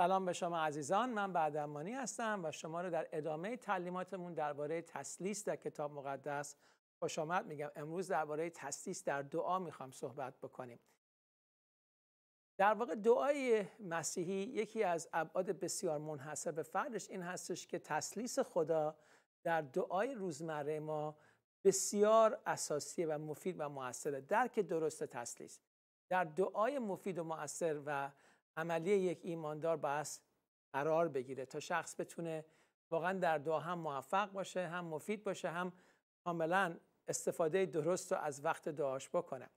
سلام به شما عزیزان من بعدمانی هستم و شما رو در ادامه تعلیماتمون درباره تسلیس در کتاب مقدس خوش آمد میگم امروز درباره تسلیس در دعا میخوام صحبت بکنیم در واقع دعای مسیحی یکی از ابعاد بسیار منحصر به فردش این هستش که تسلیس خدا در دعای روزمره ما بسیار اساسی و مفید و موثره درک درست تسلیس در دعای مفید و موثر و عملی یک ایماندار باعث قرار بگیره تا شخص بتونه واقعا در دعا هم موفق باشه هم مفید باشه هم کاملا استفاده درست رو از وقت دعاش بکنه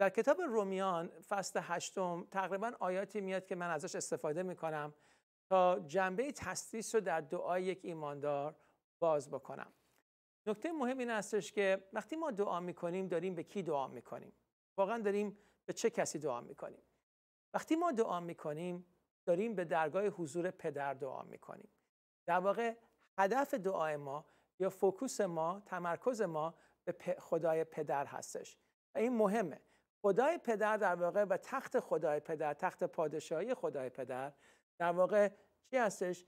در کتاب رومیان فصل هشتم تقریبا آیاتی میاد که من ازش استفاده میکنم تا جنبه تسلیس رو در دعای یک ایماندار باز بکنم نکته مهم این هستش که وقتی ما دعا میکنیم داریم به کی دعا میکنیم واقعا داریم به چه کسی دعا میکنیم وقتی ما دعا میکنیم داریم به درگاه حضور پدر دعا میکنیم در واقع هدف دعای ما یا فوکوس ما تمرکز ما به خدای پدر هستش و این مهمه خدای پدر در واقع و تخت خدای پدر تخت پادشاهی خدای پدر در واقع چی هستش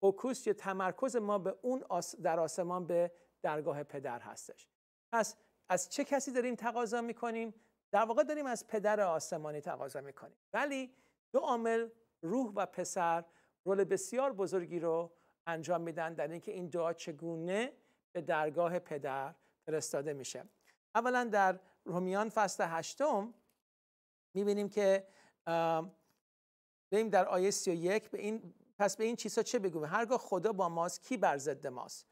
فوکوس یا تمرکز ما به اون در آسمان به درگاه پدر هستش پس از چه کسی داریم تقاضا میکنیم در واقع داریم از پدر آسمانی تقاضا میکنیم ولی دو عامل روح و پسر رول بسیار بزرگی رو انجام میدن در اینکه این دعا چگونه به درگاه پدر فرستاده میشه اولا در رومیان فصل هشتم میبینیم که بریم در آیه 31 به این پس به این چیزها چه بگویم هرگاه خدا با ماست کی بر ضد ماست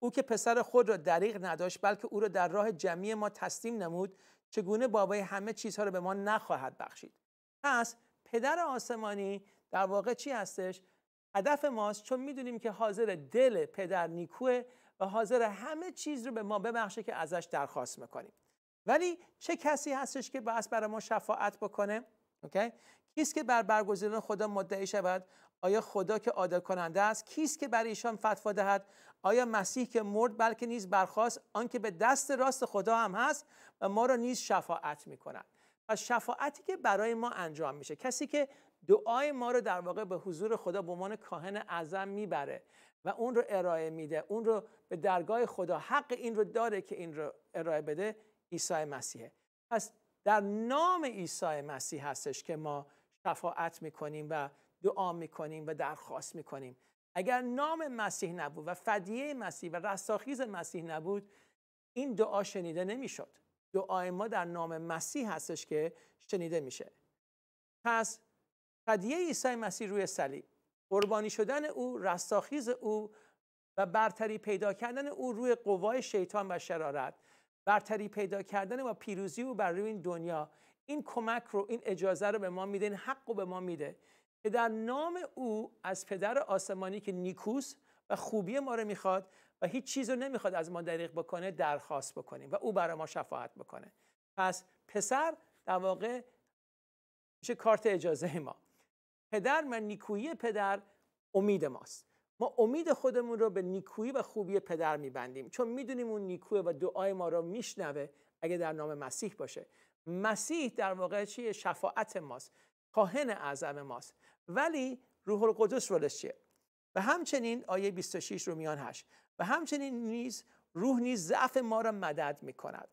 او که پسر خود را دریغ نداشت بلکه او را در راه جمعی ما تسلیم نمود چگونه بابای همه چیزها را به ما نخواهد بخشید پس پدر آسمانی در واقع چی هستش هدف ماست چون میدونیم که حاضر دل پدر نیکوه و حاضر همه چیز رو به ما ببخشه که ازش درخواست میکنیم ولی چه کسی هستش که باعث برای ما شفاعت بکنه اوکی کیست که بر برگزیدن خدا مدعی شود آیا خدا که عادل کننده است کیست که برای ایشان فتوا دهد آیا مسیح که مرد بلکه نیز برخواست آنکه به دست راست خدا هم هست و ما را نیز شفاعت کند؟ و شفاعتی که برای ما انجام میشه کسی که دعای ما رو در واقع به حضور خدا به عنوان کاهن اعظم میبره و اون رو ارائه میده اون رو به درگاه خدا حق این رو داره که این رو ارائه بده عیسی مسیحه پس در نام عیسی مسیح هستش که ما شفاعت کنیم و دعا میکنیم و درخواست میکنیم اگر نام مسیح نبود و فدیه مسیح و رستاخیز مسیح نبود این دعا شنیده نمیشد دعای ما در نام مسیح هستش که شنیده میشه پس فدیه عیسی مسیح روی صلیب قربانی شدن او رستاخیز او و برتری پیدا کردن او روی قوای شیطان و شرارت برتری پیدا کردن و پیروزی او بر روی این دنیا این کمک رو این اجازه رو به ما میده این حق رو به ما میده که در نام او از پدر آسمانی که نیکوس و خوبی ما رو میخواد و هیچ چیز رو نمیخواد از ما دریغ بکنه درخواست بکنیم و او برای ما شفاعت بکنه پس پسر در واقع میشه کارت اجازه ما پدر و نیکویی پدر امید ماست ما امید خودمون رو به نیکویی و خوبی پدر میبندیم چون میدونیم اون نیکوه و دعای ما رو میشنوه اگه در نام مسیح باشه مسیح در واقع چیه شفاعت ماست کاهن اعظم ماست ولی روح القدس ولش و همچنین آیه 26 رومیان هش و همچنین نیز روح نیز ضعف ما را مدد می کند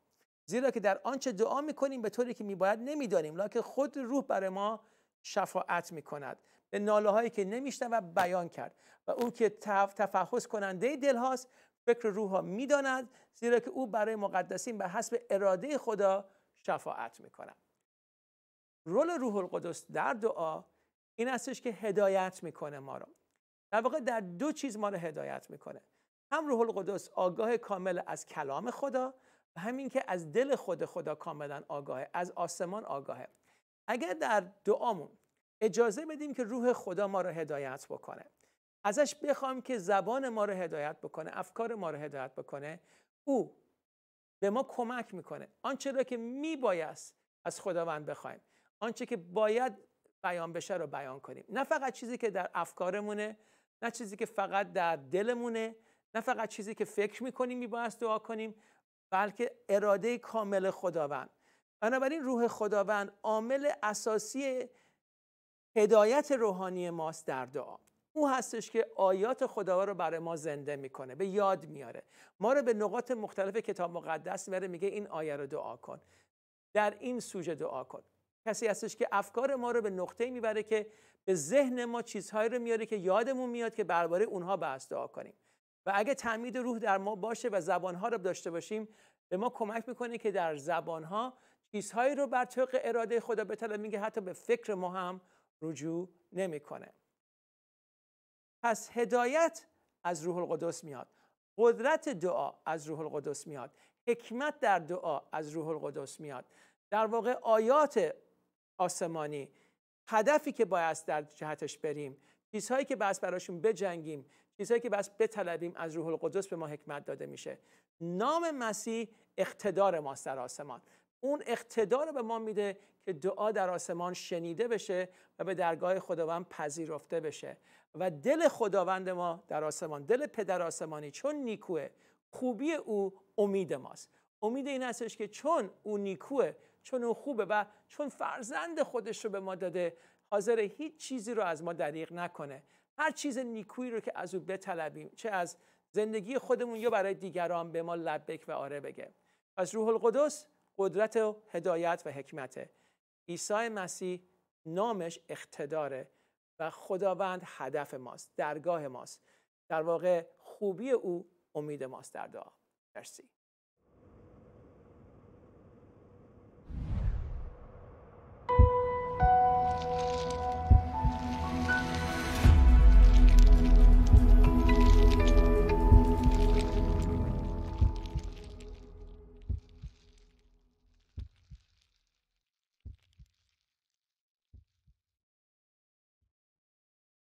زیرا که در آنچه دعا می کنیم به طوری که می باید نمی دانیم لکه خود روح برای ما شفاعت می کند به ناله هایی که و بیان کرد و او که تفحص کننده دل هاست فکر روح ها می داند زیرا که او برای مقدسین به حسب اراده خدا شفاعت می کند رول روح القدس در دعا این هستش که هدایت میکنه ما رو در واقع در دو چیز ما رو هدایت میکنه هم روح القدس آگاه کامل از کلام خدا و همین که از دل خود خدا کاملا آگاهه از آسمان آگاهه اگر در دعامون اجازه بدیم که روح خدا ما رو هدایت بکنه ازش بخوام که زبان ما رو هدایت بکنه افکار ما رو هدایت بکنه او به ما کمک میکنه آنچه را که میبایست از خداوند بخوایم آنچه که باید بیان بشه رو بیان کنیم نه فقط چیزی که در افکارمونه نه چیزی که فقط در دلمونه نه فقط چیزی که فکر میکنیم میباید دعا کنیم بلکه اراده کامل خداوند بنابراین روح خداوند عامل اساسی هدایت روحانی ماست در دعا او هستش که آیات خدا رو برای ما زنده میکنه به یاد میاره ما رو به نقاط مختلف کتاب مقدس میاره میگه این آیه رو دعا کن در این سوژه دعا کن کسی هستش که افکار ما رو به نقطه میبره که به ذهن ما چیزهایی رو میاره که یادمون میاد که برباره اونها بحث دعا کنیم و اگه تعمید روح در ما باشه و زبانها رو داشته باشیم به ما کمک میکنه که در زبانها چیزهایی رو بر طبق اراده خدا بطلب میگه حتی به فکر ما هم رجوع نمیکنه پس هدایت از روح القدس میاد قدرت دعا از روح القدس میاد حکمت در دعا از روح القدس میاد در واقع آیات آسمانی هدفی که باید در جهتش بریم چیزهایی که بس براشون بجنگیم چیزهایی که بس بطلبیم از روح القدس به ما حکمت داده میشه نام مسیح اقتدار ماست در آسمان اون اقتدار رو به ما میده که دعا در آسمان شنیده بشه و به درگاه خداوند پذیرفته بشه و دل خداوند ما در آسمان دل پدر آسمانی چون نیکوه خوبی او امید ماست امید این هستش که چون او نیکوه چون او خوبه و چون فرزند خودش رو به ما داده حاضر هیچ چیزی رو از ما دریغ نکنه هر چیز نیکویی رو که از او بطلبیم چه از زندگی خودمون یا برای دیگران به ما لبک و آره بگه پس روح القدس قدرت و هدایت و حکمته عیسی مسیح نامش اقتداره و خداوند هدف ماست درگاه ماست در واقع خوبی او امید ماست در دعا مرسی